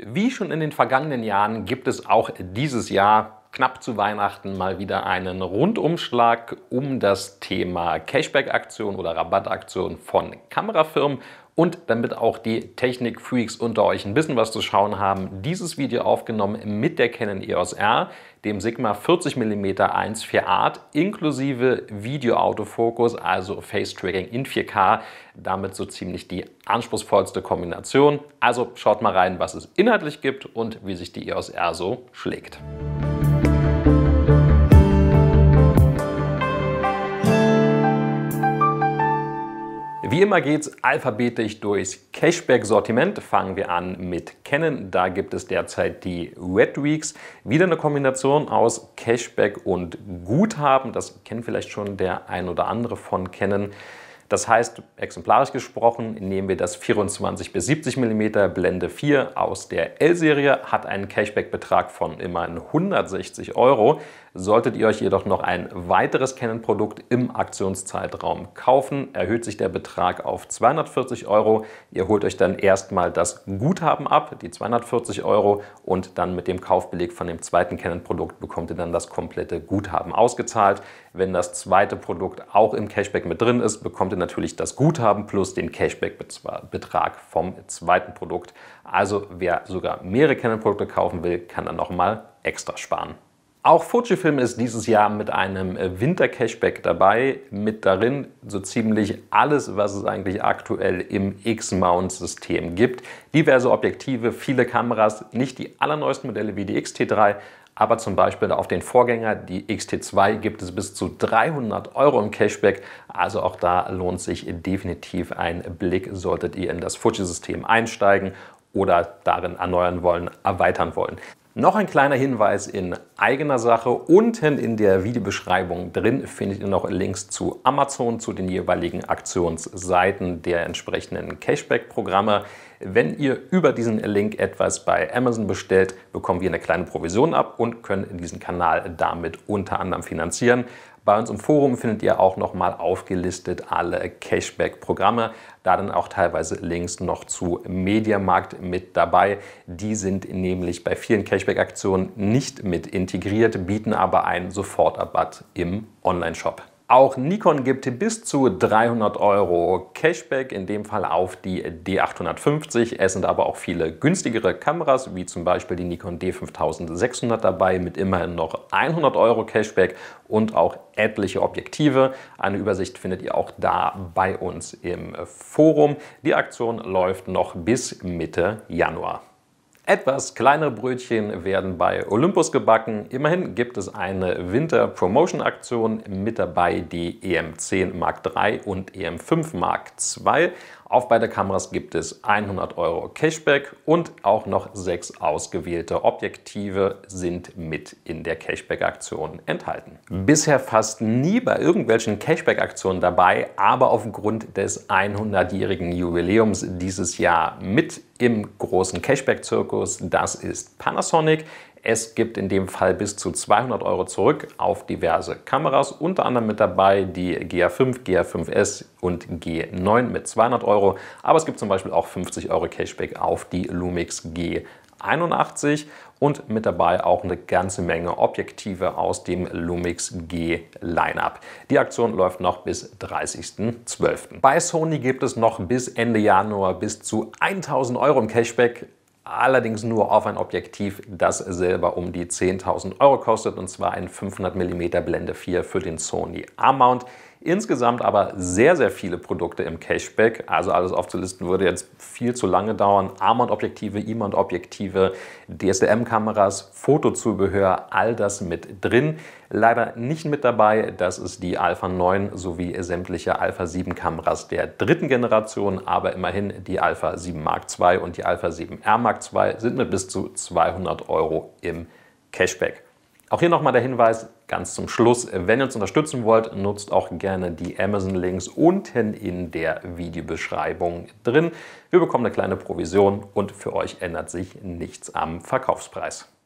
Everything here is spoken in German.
Wie schon in den vergangenen Jahren gibt es auch dieses Jahr knapp zu Weihnachten mal wieder einen Rundumschlag um das Thema Cashback-Aktion oder Rabattaktion von Kamerafirmen und damit auch die Technik-Freaks unter euch ein bisschen was zu schauen haben, dieses Video aufgenommen mit der Canon EOS R, dem Sigma 40mm 1.4 Art inklusive Video-Autofokus, also Face-Tracking in 4K. Damit so ziemlich die anspruchsvollste Kombination. Also schaut mal rein, was es inhaltlich gibt und wie sich die EOS R so schlägt. Wie immer geht es alphabetisch durchs Cashback-Sortiment. Fangen wir an mit Canon. Da gibt es derzeit die Red Weeks. Wieder eine Kombination aus Cashback und Guthaben. Das kennt vielleicht schon der ein oder andere von Canon. Das heißt, exemplarisch gesprochen, nehmen wir das 24 bis 70 mm Blende 4 aus der L-Serie, hat einen Cashback-Betrag von immerhin 160 Euro. Solltet ihr euch jedoch noch ein weiteres Canon-Produkt im Aktionszeitraum kaufen, erhöht sich der Betrag auf 240 Euro. Ihr holt euch dann erstmal das Guthaben ab, die 240 Euro, und dann mit dem Kaufbeleg von dem zweiten Canon-Produkt bekommt ihr dann das komplette Guthaben ausgezahlt. Wenn das zweite Produkt auch im Cashback mit drin ist, bekommt ihr natürlich das Guthaben plus den Cashback-Betrag vom zweiten Produkt. Also wer sogar mehrere Canon-Produkte kaufen will, kann dann nochmal extra sparen. Auch Fujifilm ist dieses Jahr mit einem äh, Winter-Cashback dabei, mit darin so ziemlich alles, was es eigentlich aktuell im X-Mount-System gibt. Diverse Objektive, viele Kameras, nicht die allerneuesten Modelle wie die X-T3, aber zum Beispiel auf den Vorgänger, die XT2, gibt es bis zu 300 Euro im Cashback. Also auch da lohnt sich definitiv ein Blick, solltet ihr in das Fuji-System einsteigen oder darin erneuern wollen, erweitern wollen. Noch ein kleiner Hinweis in eigener Sache. Unten in der Videobeschreibung drin findet ihr noch Links zu Amazon, zu den jeweiligen Aktionsseiten der entsprechenden Cashback-Programme. Wenn ihr über diesen Link etwas bei Amazon bestellt, bekommen wir eine kleine Provision ab und können diesen Kanal damit unter anderem finanzieren. Bei uns im Forum findet ihr auch nochmal aufgelistet alle Cashback-Programme, da dann auch teilweise Links noch zu Mediamarkt mit dabei. Die sind nämlich bei vielen Cashback-Aktionen nicht mit integriert, bieten aber einen Sofortrabatt im Onlineshop. Auch Nikon gibt bis zu 300 Euro Cashback, in dem Fall auf die D850. Es sind aber auch viele günstigere Kameras, wie zum Beispiel die Nikon D5600 dabei mit immerhin noch 100 Euro Cashback und auch etliche Objektive. Eine Übersicht findet ihr auch da bei uns im Forum. Die Aktion läuft noch bis Mitte Januar. Etwas kleinere Brötchen werden bei Olympus gebacken. Immerhin gibt es eine Winter-Promotion-Aktion mit dabei, die EM10 Mark III und EM5 Mark II. Auf beide Kameras gibt es 100 Euro Cashback und auch noch sechs ausgewählte Objektive sind mit in der Cashback-Aktion enthalten. Bisher fast nie bei irgendwelchen Cashback-Aktionen dabei, aber aufgrund des 100-jährigen Jubiläums dieses Jahr mit im großen Cashback-Zirkus, das ist Panasonic. Es gibt in dem Fall bis zu 200 Euro zurück auf diverse Kameras, unter anderem mit dabei die GA5, GA5S und G9 mit 200 Euro. Aber es gibt zum Beispiel auch 50 Euro Cashback auf die Lumix G81 und mit dabei auch eine ganze Menge Objektive aus dem Lumix G Lineup. Die Aktion läuft noch bis 30.12. Bei Sony gibt es noch bis Ende Januar bis zu 1000 Euro im Cashback allerdings nur auf ein Objektiv, das selber um die 10.000 Euro kostet, und zwar ein 500 mm Blende 4 für den Sony A-Mount. Insgesamt aber sehr, sehr viele Produkte im Cashback. Also alles aufzulisten würde jetzt viel zu lange dauern. Armand-Objektive, E-Mount-Objektive, DSLM-Kameras, Fotozubehör, all das mit drin. Leider nicht mit dabei, das ist die Alpha 9 sowie sämtliche Alpha 7 Kameras der dritten Generation, aber immerhin die Alpha 7 Mark II und die Alpha 7 R Mark II sind mit bis zu 200 Euro im Cashback. Auch hier nochmal der Hinweis ganz zum Schluss, wenn ihr uns unterstützen wollt, nutzt auch gerne die Amazon-Links unten in der Videobeschreibung drin. Wir bekommen eine kleine Provision und für euch ändert sich nichts am Verkaufspreis.